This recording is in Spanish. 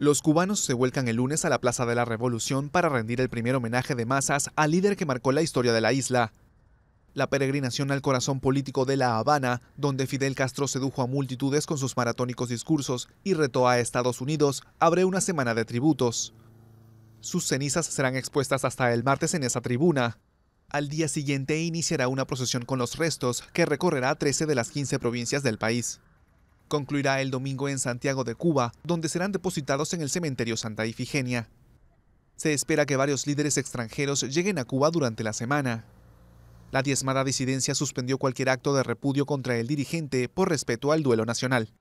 Los cubanos se vuelcan el lunes a la Plaza de la Revolución para rendir el primer homenaje de masas al líder que marcó la historia de la isla. La peregrinación al corazón político de La Habana, donde Fidel Castro sedujo a multitudes con sus maratónicos discursos y retó a Estados Unidos, abre una semana de tributos. Sus cenizas serán expuestas hasta el martes en esa tribuna. Al día siguiente iniciará una procesión con los restos que recorrerá 13 de las 15 provincias del país. Concluirá el domingo en Santiago de Cuba, donde serán depositados en el cementerio Santa Ifigenia. Se espera que varios líderes extranjeros lleguen a Cuba durante la semana. La diezmada disidencia suspendió cualquier acto de repudio contra el dirigente por respeto al duelo nacional.